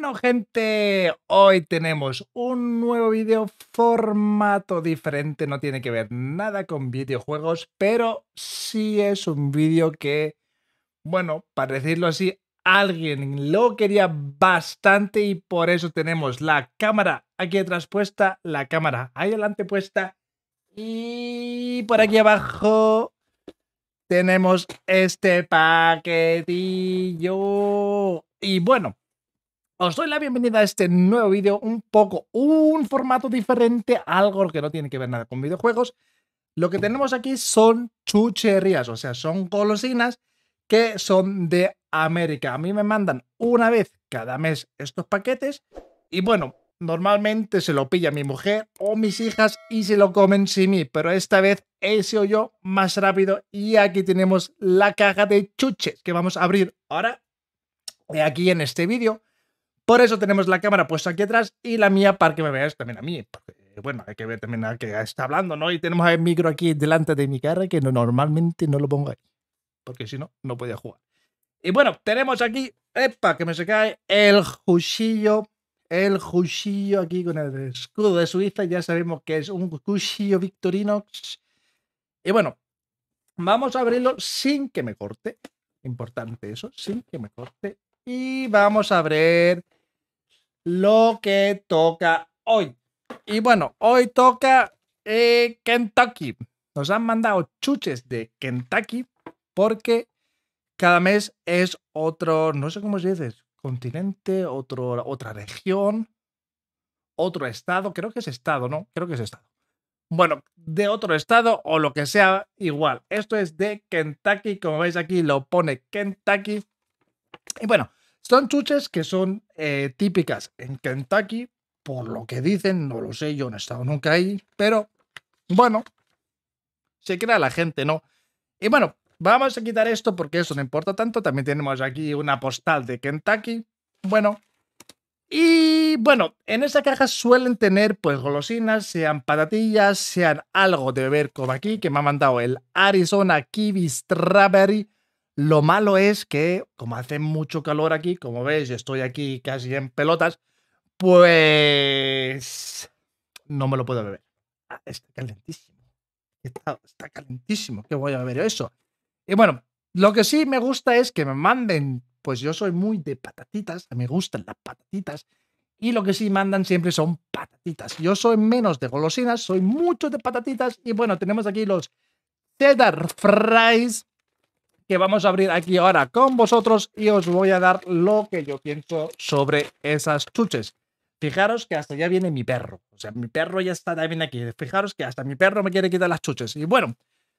Bueno, gente, hoy tenemos un nuevo video formato diferente, no tiene que ver nada con videojuegos, pero sí es un vídeo que, bueno, para decirlo así, alguien lo quería bastante y por eso tenemos la cámara aquí atrás puesta, la cámara ahí adelante puesta y por aquí abajo tenemos este paquetillo. Y bueno, os doy la bienvenida a este nuevo vídeo, un poco, un formato diferente, algo que no tiene que ver nada con videojuegos. Lo que tenemos aquí son chucherías, o sea, son golosinas que son de América. A mí me mandan una vez cada mes estos paquetes y bueno, normalmente se lo pilla mi mujer o mis hijas y se lo comen sin mí, pero esta vez he sido yo más rápido y aquí tenemos la caja de chuches que vamos a abrir ahora aquí en este vídeo. Por eso tenemos la cámara puesta aquí atrás y la mía para que me veas también a mí. bueno, hay que ver también a que está hablando, ¿no? Y tenemos el micro aquí delante de mi cara que normalmente no lo pongo ahí. Porque si no, no podía jugar. Y bueno, tenemos aquí, epa, que me se cae el cuchillo. El cuchillo aquí con el escudo de Suiza. Ya sabemos que es un cuchillo Victorinox. Y bueno, vamos a abrirlo sin que me corte. Importante eso, sin que me corte. Y vamos a abrir lo que toca hoy. Y bueno, hoy toca eh, Kentucky. Nos han mandado chuches de Kentucky porque cada mes es otro, no sé cómo se dice, continente, otra región, otro estado, creo que es estado, ¿no? Creo que es estado. Bueno, de otro estado o lo que sea, igual. Esto es de Kentucky, como veis aquí lo pone Kentucky. Y bueno, son chuches que son eh, típicas en Kentucky, por lo que dicen, no lo sé, yo no he estado nunca ahí, pero bueno, se crea la gente, ¿no? Y bueno, vamos a quitar esto porque eso no importa tanto. También tenemos aquí una postal de Kentucky. Bueno, y bueno, en esa caja suelen tener pues golosinas, sean patatillas, sean algo de beber como aquí, que me ha mandado el Arizona Kiwi Strawberry lo malo es que, como hace mucho calor aquí, como veis, estoy aquí casi en pelotas, pues no me lo puedo beber. Ah, está calentísimo. Está, calentísimo. ¿Qué voy a beber eso? Y bueno, lo que sí me gusta es que me manden, pues yo soy muy de patatitas, me gustan las patatitas. Y lo que sí mandan siempre son patatitas. Yo soy menos de golosinas, soy mucho de patatitas. Y bueno, tenemos aquí los cheddar fries que vamos a abrir aquí ahora con vosotros y os voy a dar lo que yo pienso sobre esas chuches. Fijaros que hasta ya viene mi perro. O sea, mi perro ya está también aquí. Fijaros que hasta mi perro me quiere quitar las chuches. Y bueno,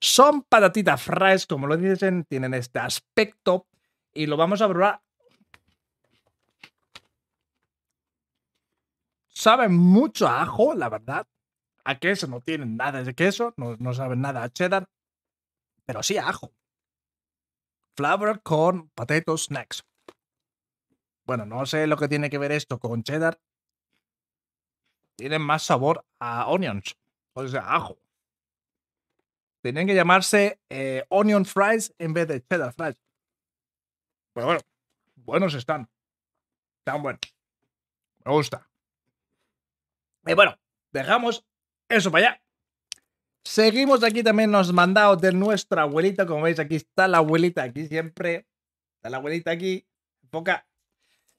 son patatitas fries, como lo dicen, tienen este aspecto. Y lo vamos a probar. Saben mucho a ajo, la verdad. A queso no tienen nada de queso, no, no saben nada a cheddar. Pero sí a ajo. Flavor corn potato snacks. Bueno, no sé lo que tiene que ver esto con cheddar. Tienen más sabor a onions, o sea, ajo. Tienen que llamarse eh, onion fries en vez de cheddar fries. Pero bueno, buenos están. Están buenos. Me gusta. Y bueno, dejamos eso para allá. Seguimos aquí también, nos mandados de nuestra abuelita. Como veis, aquí está la abuelita, aquí siempre. Está la abuelita aquí. Poca.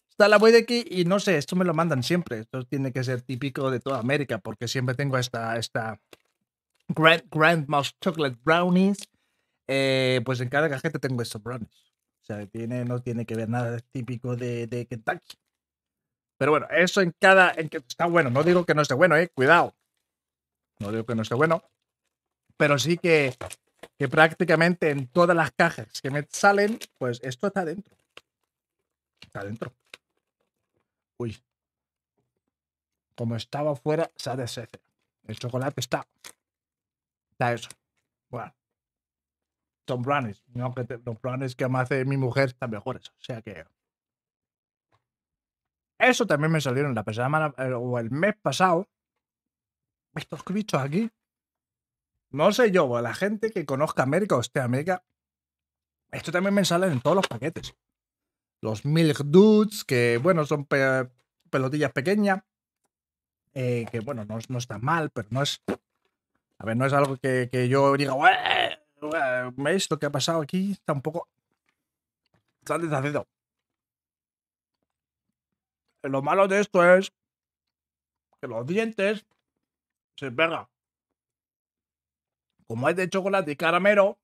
Está la abuelita aquí y no sé, esto me lo mandan siempre. Esto tiene que ser típico de toda América porque siempre tengo esta, esta Grandma's Chocolate Brownies. Eh, pues en cada cajeta tengo estos brownies. O sea, tiene, no tiene que ver nada típico de, Kentucky. Pero bueno, eso en cada... En que, está bueno, no digo que no esté bueno, eh. Cuidado. No digo que no esté bueno pero sí que, que prácticamente en todas las cajas que me salen, pues esto está dentro. Está dentro. Uy. Como estaba fuera, sale ha El chocolate está. Está eso. Bueno. Son brownies. No, que los planes que me hace mi mujer están mejores. O sea que. Eso también me salieron la semana eh, o el mes pasado. Estos bichos aquí no sé yo, pues, la gente que conozca América o esté América, esto también me sale en todos los paquetes. Los Milk Dudes, que bueno, son pelotillas pequeñas, eh, que bueno, no, no, está mal, pero no es. A ver, no es algo que, que yo diga, ¿veis lo que ha pasado aquí? Tampoco. Está deshacido. Lo malo de esto es que los dientes se pegan como es de chocolate y caramelo,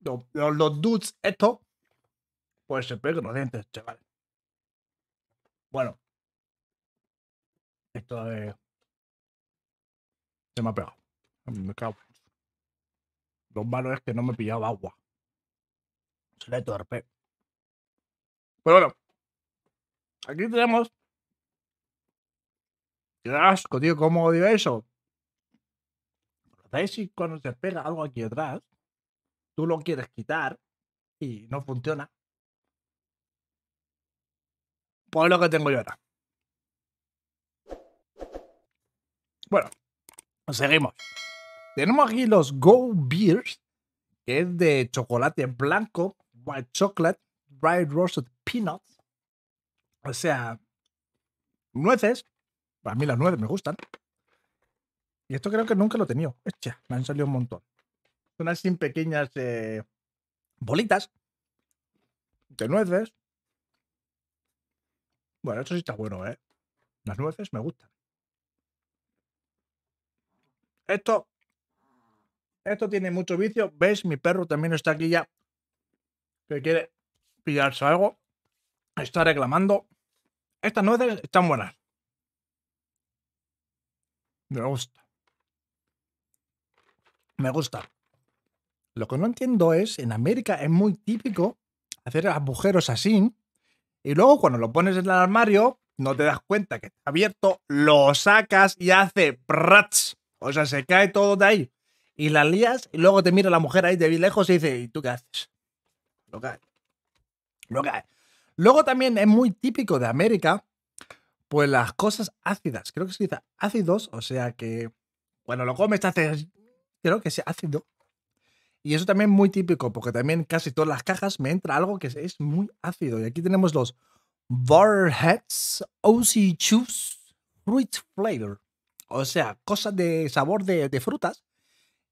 los, dudes esto, pues se pegan los dientes, chaval. Bueno. Esto es... Se me ha pegado. Me cago. Lo malo es que no me pillaba agua. Se le torpe. Pero bueno. Aquí tenemos... Qué asco, tío. ¿Cómo digo eso? si cuando se pega algo aquí atrás, tú lo quieres quitar y no funciona. Pues lo que tengo yo ahora. Bueno, seguimos. Tenemos aquí los Go Beers, que es de chocolate blanco, white chocolate, dry roasted peanuts. O sea, nueces. Para mí las nueces me gustan. Y esto creo que nunca lo he tenido. me han salido un montón. Son así pequeñas eh, bolitas de nueces. Bueno, esto sí está bueno, ¿eh? Las nueces me gustan. Esto. Esto tiene mucho vicio. ¿Veis? Mi perro también está aquí ya. Que quiere pillarse algo. Está reclamando. Estas nueces están buenas. Me gusta. Me gusta. Lo que no entiendo es, en América es muy típico hacer agujeros así. Y luego cuando lo pones en el armario, no te das cuenta que está abierto, lo sacas y hace prats. O sea, se cae todo de ahí. Y la lías y luego te mira la mujer ahí de lejos y dice, ¿y tú qué haces? Lo cae. Lo cae. Luego también es muy típico de América, pues las cosas ácidas. Creo que se dice ácidos, o sea que cuando lo comes te haces creo que es ácido. Y eso también es muy típico, porque también casi todas las cajas me entra algo que es muy ácido. Y aquí tenemos los barheads OC Chews Fruit Flavor. O sea, cosas de sabor de, frutas.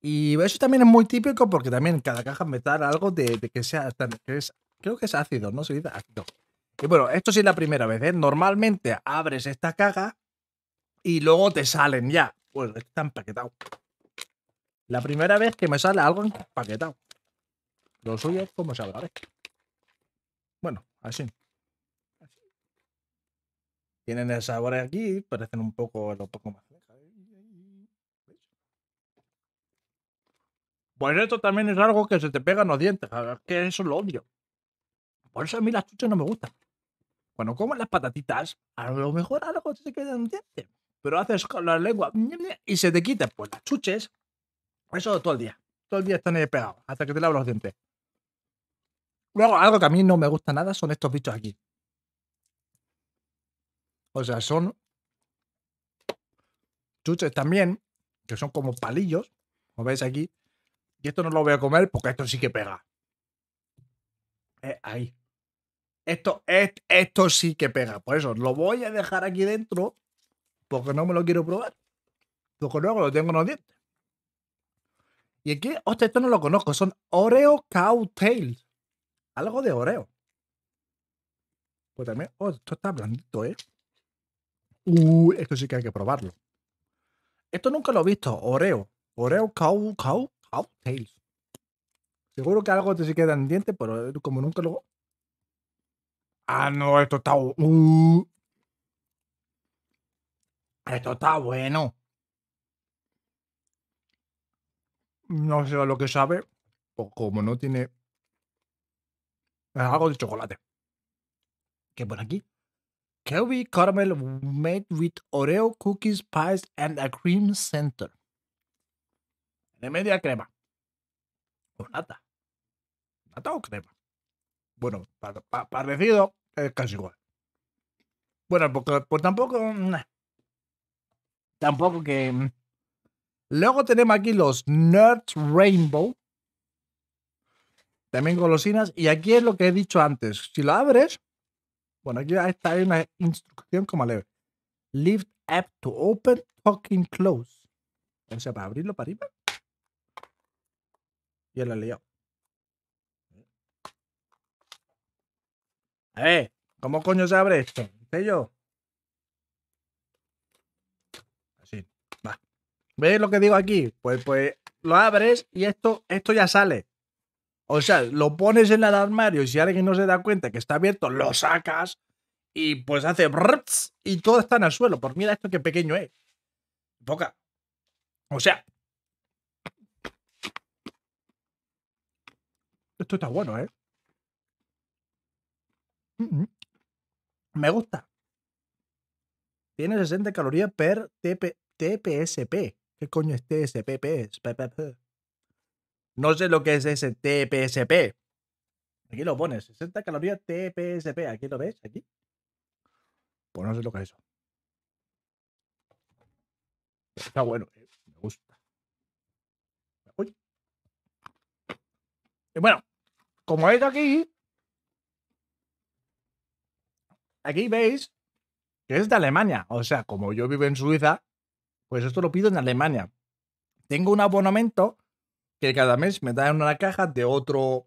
Y eso también es muy típico porque también cada caja me da algo de, que sea, creo que es ácido, ¿no? Se dice ácido. Y bueno, esto sí es la primera vez, ¿eh? Normalmente abres esta caja y luego te salen ya. Pues están empaquetado. La primera vez que me sale algo empaquetado. Lo suyo es como se Bueno, así. Tienen el sabor aquí, parecen un poco lo poco más. Pues esto también es algo que se te pegan los dientes, que eso lo odio. Por eso a mí las chuches no me gustan. Cuando como las patatitas, a lo mejor algo se queda en Pero haces con la lengua y se te quita. Pues las chuches eso todo el día. Todo el día están ahí pegados, hasta que te lavas los dientes. Luego, algo que a mí no me gusta nada son estos bichos aquí. O sea, son chuches también, que son como palillos, como veis aquí. Y esto no lo voy a comer porque esto sí que pega. Eh, ahí. Esto, es esto sí que pega. Por eso lo voy a dejar aquí dentro porque no me lo quiero probar. Porque luego lo tengo en los dientes. Y aquí, hostia, esto no lo conozco. Son Oreo Cowtails. Algo de Oreo. Pues también, oh, esto está blandito, ¿eh? Uh, esto sí que hay que probarlo. Esto nunca lo he visto. Oreo. Oreo Cow, Cow, Cowtails. Seguro que algo te sí queda en diente, pero como nunca lo. Ah, no, esto está. Uh. Esto está bueno. no sé lo que sabe, o como no tiene algo de chocolate. ¿Qué pone aquí? Kelby caramel made with Oreo cookies, pies and a cream center. De media crema. O nata. Nata o crema. Bueno, parecido es casi igual. Bueno, porque, pues tampoco. Tampoco que mm, Luego tenemos aquí los Nerd Rainbow. También golosinas. Y aquí es lo que he dicho antes. Si lo abres, bueno, aquí está una instrucción como leer. Lift app to open, talking close. O sea, para abrirlo para arriba. Ya lo he liado. A ¿cómo coño se abre esto? ¿Sé yo? ¿Ves lo que digo aquí? Pues, pues lo abres y esto, esto ya sale. O sea, lo pones en el armario y si alguien no se da cuenta que está abierto, lo sacas y pues hace y todo está en el suelo. Pues mira esto que pequeño es. Poca. O sea. Esto está bueno, ¿eh? Me gusta. Tiene 60 calorías per TPSP. ¿Qué coño es TSPP? No sé lo que es ese TPSP. Aquí lo pones, 60 calorías TPSP. ¿Aquí lo ves? ¿Aquí? Pues no sé lo que es eso. Está bueno, eh, me gusta. Y bueno, como es aquí, aquí veis que es de Alemania. O sea, como yo vivo en Suiza, pues esto lo pido en Alemania. Tengo un abonamiento que cada mes me dan una caja de otro,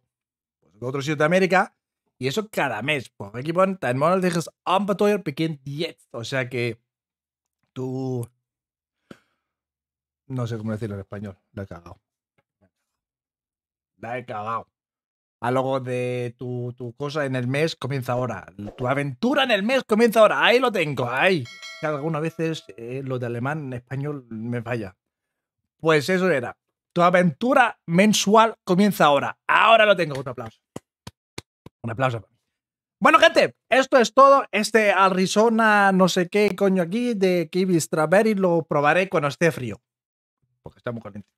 pues, de otro sitio de América. Y eso cada mes. Porque aquí ponen, dein dices "ampatoyer beginnt jetzt. O sea que tú... No sé cómo decirlo en español. La he cagado. La he cagado. Algo de tu, cosa en el mes comienza ahora. Tu aventura en el mes comienza ahora. Ahí lo tengo, ahí. Algunas veces eh, lo de alemán en español me falla. Pues eso era. Tu aventura mensual comienza ahora. Ahora lo tengo. Un aplauso. Un aplauso. Bueno, gente, esto es todo. Este Arizona, no sé qué coño aquí de Kiwi Strawberry lo probaré cuando esté frío. Porque está muy caliente.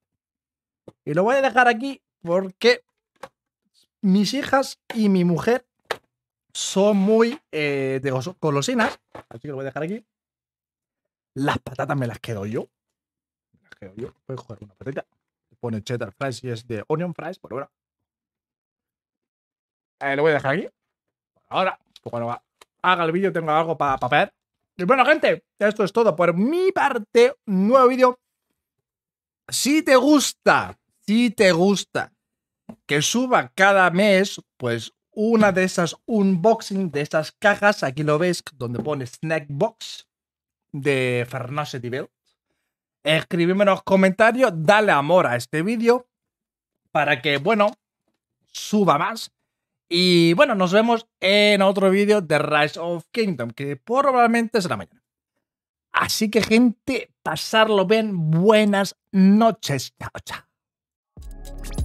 Y lo voy a dejar aquí porque mis hijas y mi mujer son muy eh, de golosinas, así que lo voy a dejar aquí. Las patatas me las quedo yo. Me las quedo yo. Voy a coger una patata. Pone cheddar fries y es de onion fries, por ahora. Eh, lo voy a dejar aquí. Ahora, cuando haga el vídeo tengo algo para ver. Y bueno, gente, esto es todo por mi parte. nuevo vídeo. Si te gusta, si te gusta que suba cada mes, pues una de esas unboxing de esas cajas, aquí lo ves, donde pone Snack Box de Fernando Belt Escribime en los comentarios, dale amor a este vídeo para que, bueno, suba más. Y bueno, nos vemos en otro vídeo de Rise of Kingdom, que probablemente será mañana. Así que, gente, pasarlo bien. Buenas noches. Chao, chao.